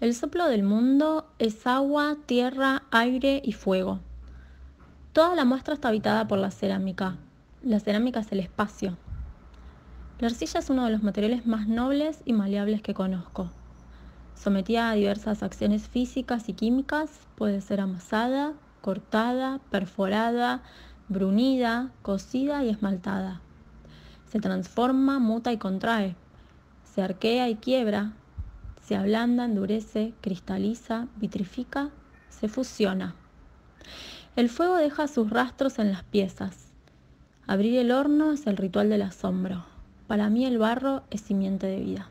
El soplo del mundo es agua, tierra, aire y fuego. Toda la muestra está habitada por la cerámica. La cerámica es el espacio. La arcilla es uno de los materiales más nobles y maleables que conozco. Sometida a diversas acciones físicas y químicas, puede ser amasada, cortada, perforada, brunida, cocida y esmaltada. Se transforma, muta y contrae. Se arquea y quiebra, se ablanda, endurece, cristaliza, vitrifica, se fusiona. El fuego deja sus rastros en las piezas. Abrir el horno es el ritual del asombro. Para mí el barro es simiente de vida.